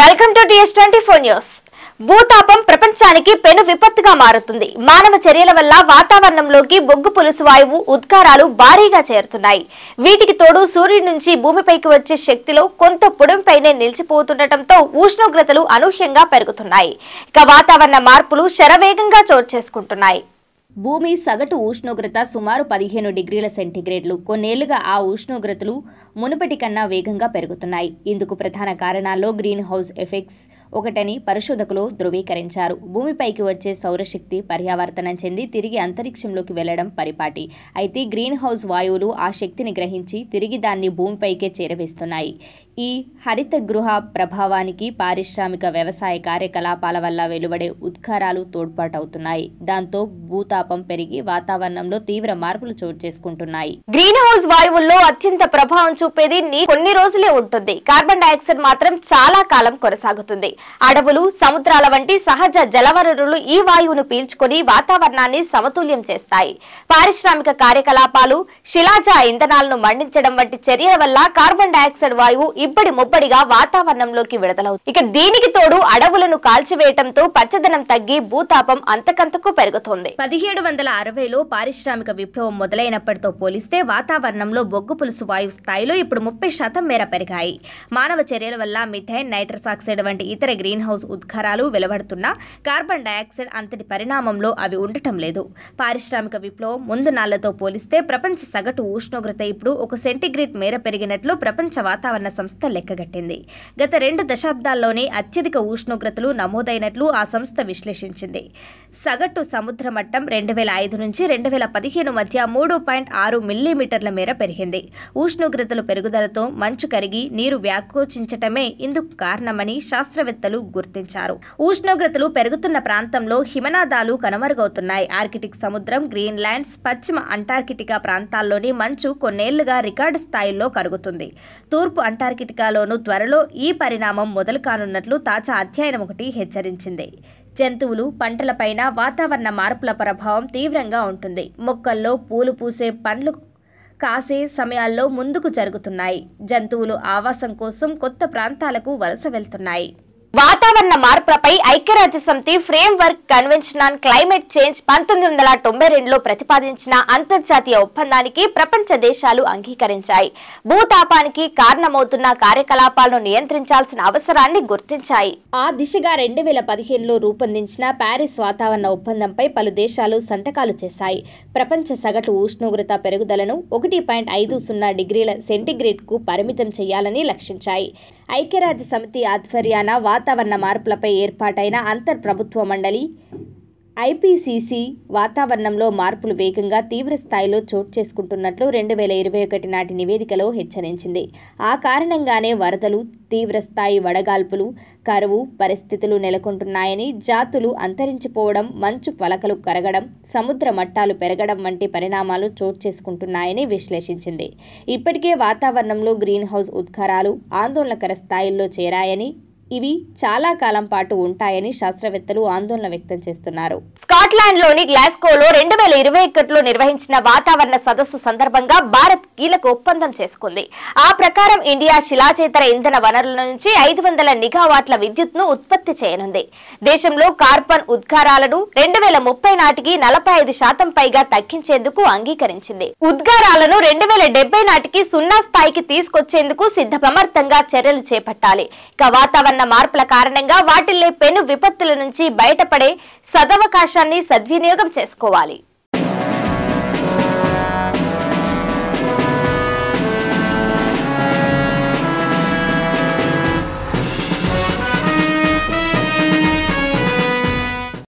welcome to TS twenty four news భూతాపం ప్రపంచానికి పెను విపత్తుగా మారుతుంది మానవ చర్యల వల్ల వాతావరణంలోకి బొగ్గు పులుసు వాయువు ఉద్గారాలు భారీగా చేరుతున్నాయి వీటికి తోడు సూర్యుడి నుంచి భూమిపైకి వచ్చే శక్తిలో కొంత పొడంపైనే నిలిచిపోతుండటంతో ఉష్ణోగ్రతలు అనూహ్యంగా పెరుగుతున్నాయి ఇక వాతావరణ మార్పులు శరవేగంగా చోటు చేసుకుంటున్నాయి భూమి సగటు ఉష్ణోగ్రత సుమారు పదిహేను డిగ్రీల సెంటీగ్రేడ్లు కొన్నేళ్లుగా ఆ ఉష్ణోగ్రతలు మునుపటి కన్నా వేగంగా పెరుగుతున్నాయి ఇందుకు ప్రధాన కారణాల్లో గ్రీన్ హౌస్ ఎఫెక్ట్స్ ఒకటని పరిశోధకులు ధృవీకరించారు భూమిపైకి వచ్చే సౌరశక్తి పర్యావర్తనం చెంది తిరిగి అంతరిక్షంలోకి వెళ్లడం పరిపాటి అయితే గ్రీన్ హౌస్ వాయువులు ఆ శక్తిని గ్రహించి తిరిగి దాన్ని భూమిపైకే చేరవేస్తున్నాయి ఈ హరిత గృహ ప్రభావానికి పారిశ్రామిక వ్యవసాయ కార్యకలాపాల వల్ల వెలువడే ఉద్గారాలు తోడ్పాటవుతున్నాయి దాంతో భూతాపం పెరిగి వాతావరణంలో తీవ్ర మార్పులు చోటు చేసుకుంటున్నాయి గ్రీన్ హౌస్ వాయువుల్లో అత్యంత ప్రభావం చూపేది కొన్ని రోజులే ఉంటుంది కార్బన్ డైఆక్సైడ్ మాత్రం చాలా కాలం కొనసాగుతుంది అడవులు సముద్రాల వంటి సహజ జలవనరులు ఈ వాయువును పీల్చుకొని వాతావరణాన్ని సమతుల్యం చేస్తాయి పారిశ్రామిక కార్యకలాపాలు శిలాజ ఇంధనాలను మండించడం వంటి చర్యల వల్ల కార్బన్ డైఆక్సైడ్ వాయువు ఇబ్బడి ముబ్బడిగా వాతావరణంలోకి విడుదలవుతుంది ఇక దీనికి తోడు అడవులను కాల్చివేయటంతో పచ్చదనం తగ్గి భూతాపం అంతకంతకు పెరుగుతుంది పదిహేడు వందల అరవైలో పారిశ్రామిక విప్లవం మొదలైనప్పటితో పోలిస్తే వాతావరణంలో బొగ్గు పులుసు వాయువు స్థాయిలో ఇప్పుడు ముప్పై శాతం మేర పెరిగాయి మానవ చర్యల వల్ల మిథైన్ నైట్రస్ ఆక్సైడ్ వంటి ఇతర ఇతర గ్రీన్ హౌస్ ఉద్గారాలు వెలువడుతున్న కార్బన్ డయాక్సైడ్ అంతటి పరిణామంలో అవి ఉండటం లేదు పారిశ్రామిక విప్లవం ముందు నాళ్లతో పోలిస్తే ప్రపంచ సగటు ఉష్ణోగ్రత ఇప్పుడు ఒక సెంటీగ్రేడ్ మేర పెరిగినట్లు ప్రపంచ వాతావరణ సంస్థ లెక్కగట్టింది గత రెండు దశాబ్దాల్లోనే అత్యధిక ఉష్ణోగ్రతలు నమోదైనట్లు ఆ సంస్థ విశ్లేషించింది సగటు సముద్ర మట్టం రెండు వేల ఐదు నుంచి రెండు వేల పదిహేను మధ్య మూడు పాయింట్ ఆరు మిల్లీమీటర్ల మేర పెరిగింది ఉష్ణోగ్రతలు పెరుగుదలతో మంచు కరిగి నీరు వ్యాకోచించటమే ఇందుకు కారణమని శాస్త్రవేత్త శాస్త్రవేత్తలు గుర్తించారు ఉష్ణోగ్రతలు పెరుగుతున్న ప్రాంతంలో హిమనాదాలు కనుమరుగవుతున్నాయి ఆర్కిటిక్ సముద్రం ల్యాండ్స్ పశ్చిమ అంటార్కిటికా ప్రాంతాల్లోని మంచు కొన్నేళ్లుగా రికార్డు స్థాయిల్లో కరుగుతుంది తూర్పు అంటార్కిటికాలోనూ త్వరలో ఈ పరిణామం మొదలు కానున్నట్లు తాజా అధ్యయనం ఒకటి హెచ్చరించింది జంతువులు పంటలపైన వాతావరణ మార్పుల ప్రభావం తీవ్రంగా ఉంటుంది మొక్కల్లో పూలు పూసే పండ్లు కాసే సమయాల్లో ముందుకు జరుగుతున్నాయి జంతువులు ఆవాసం కోసం కొత్త ప్రాంతాలకు వలస వెళ్తున్నాయి వాతావరణ మార్పులపై ఐక్యరాజ్య సమితి framework convention on climate change పంతొమ్మిది వందల తొంభై రెండులో ప్రతిపాదించిన అంతర్జాతీయ ఒప్పందానికి ప్రపంచ దేశాలు అంగీకరించాయి భూతాపానికి కారణమవుతున్న కార్యకలాపాలను నియంత్రించాల్సిన అవసరాన్ని గుర్తించాయి ఆ దిశగా రెండు వేల పదిహేనులో రూపొందించిన ప్యారిస్ వాతావరణ ఒప్పందంపై పలు దేశాలు సంతకాలు చేశాయి ప్రపంచ సగటు ఉష్ణోగ్రత పెరుగుదలను ఒకటి పాయింట్ ఐదు సున్నా డిగ్రీల సెంటీగ్రేడ్కు పరిమితం చేయాలని లక్షించాయి ఐక్యరాజ్య సమితి ఆధ్వర్యాన వాతావరణ మార్పులపై ఏర్పాటైన అంతర్ ప్రభుత్వ మండలి ఐపీసీసీ వాతావరణంలో మార్పులు వేగంగా తీవ్ర స్థాయిలో చోటు చేసుకుంటున్నట్లు రెండు వేల ఇరవై ఒకటి నాటి నివేదికలో హెచ్చరించింది ఆ కారణంగానే వరదలు తీవ్ర స్థాయి వడగాల్పులు కరువు పరిస్థితులు నెలకొంటున్నాయని జాతులు అంతరించిపోవడం మంచు పలకలు కరగడం సముద్ర మట్టాలు పెరగడం వంటి పరిణామాలు చోటు చేసుకుంటున్నాయని విశ్లేషించింది ఇప్పటికే వాతావరణంలో గ్రీన్ హౌస్ ఉద్గారాలు ఆందోళనకర స్థాయిల్లో చేరాయని ఇవి చాలా కాలం పాటు ఉంటాయని శాస్త్రవేత్తలు ఆందోళన వ్యక్తం చేస్తున్నారు స్కాట్లాండ్ లోని గ్లాస్కోలో రెండు వేల ఇరవై ఒకటిలో నిర్వహించిన వాతావరణ సదస్సు సందర్భంగా భారత్ కీలక ఒప్పందం చేసుకుంది ఆ ప్రకారం ఇండియా శిలాచేతర ఇంధన వనరుల నుంచి ఐదు వందల నిఘావాట్ల విద్యుత్ ను ఉత్పత్తి చేయనుంది దేశంలో కార్బన్ ఉద్గారాలను రెండు వేల ముప్పై నాటికి నలభై ఐదు శాతం పైగా తగ్గించేందుకు అంగీకరించింది ఉద్గారాలను రెండు వేల డెబ్బై నాటికి సున్నా స్థాయికి తీసుకొచ్చేందుకు సిద్ధ సమర్థంగా చర్యలు చేపట్టాలి ఇక వాతావరణ వాతావరణ మార్పుల కారణంగా వాటిల్లే పెను విపత్తుల నుంచి బయటపడే సదవకాశాన్ని సద్వినియోగం చేసుకోవాలి